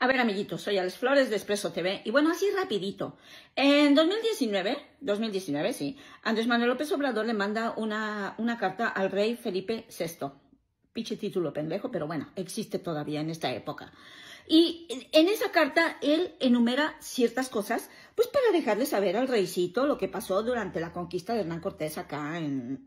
A ver, amiguitos, soy Alex Flores de Expreso TV. Y bueno, así rapidito. En 2019, 2019, sí, Andrés Manuel López Obrador le manda una, una carta al rey Felipe VI. Piche título pendejo, pero bueno, existe todavía en esta época. Y en esa carta él enumera ciertas cosas, pues para dejarle saber al reycito lo que pasó durante la conquista de Hernán Cortés acá en,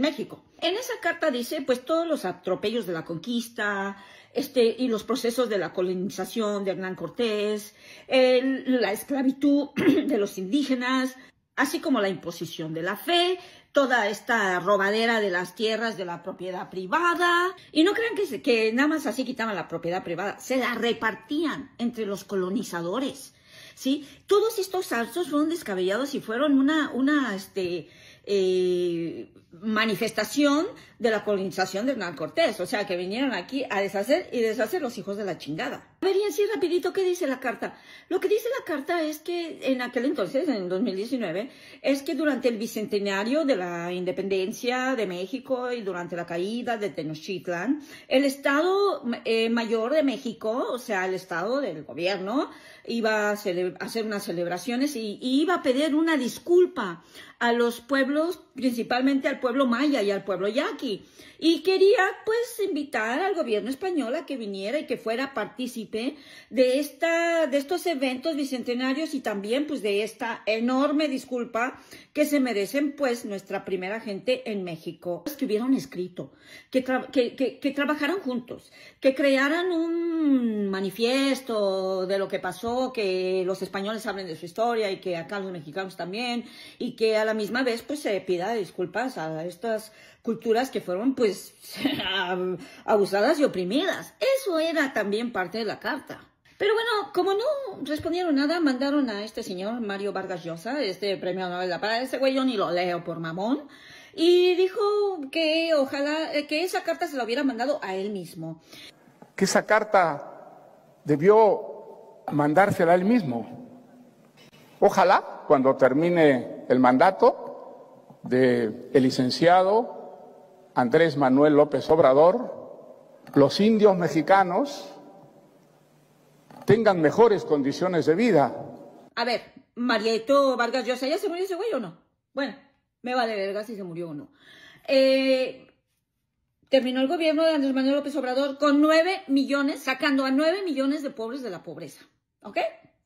México. En esa carta dice, pues todos los atropellos de la conquista, este, y los procesos de la colonización de Hernán Cortés, la esclavitud de los indígenas, así como la imposición de la fe, toda esta robadera de las tierras de la propiedad privada. Y no crean que, nada más así quitaban la propiedad privada, se la repartían entre los colonizadores. ¿sí? Todos estos actos fueron descabellados y fueron una, este, eh, manifestación de la colonización de Hernán Cortés. O sea, que vinieron aquí a deshacer y deshacer los hijos de la chingada. A ver, y así rapidito, ¿qué dice la carta? Lo que dice la carta es que en aquel entonces, en 2019, es que durante el bicentenario de la independencia de México y durante la caída de Tenochtitlan, el Estado eh, Mayor de México, o sea, el Estado del gobierno, iba a, hacer unas celebraciones y iba a pedir una disculpa a los pueblos principalmente al pueblo maya y al pueblo yaqui. Y quería pues invitar al gobierno español a que viniera y que fuera partícipe de, esta, de estos eventos bicentenarios y también pues de esta enorme disculpa que se merecen pues nuestra primera gente en México. Que hubieran escrito, que, que, que, trabajaran juntos, que crearan un manifiesto de lo que pasó, que los españoles hablen de su historia y que acá los mexicanos también y que a la misma vez pues se pida disculpas a estas culturas que fueron pues abusadas y oprimidas. Eso era también parte de la carta. Pero bueno, como no respondieron nada, mandaron a este señor Mario Vargas Llosa, este premio Nobel de la Paz, ese güey yo ni lo leo por mamón, y dijo que ojalá eh, que esa carta se la hubiera mandado a él mismo. Que esa carta debió mandársela a él mismo. Ojalá cuando termine el mandato de el licenciado Andrés Manuel López Obrador, los indios mexicanos tengan mejores condiciones de vida. A ver, Marieto Vargas Llosa, ¿ya se murió ese güey o no? Bueno, me va de verga si se murió o no. Eh, terminó el gobierno de Andrés Manuel López Obrador con nueve millones, sacando a nueve millones de pobres de la pobreza. ¿Ok?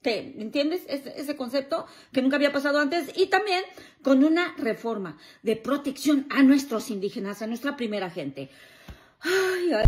¿Te entiendes ese, ese concepto que nunca había pasado antes? Y también con una reforma de protección a nuestros indígenas, a nuestra primera gente. Ay,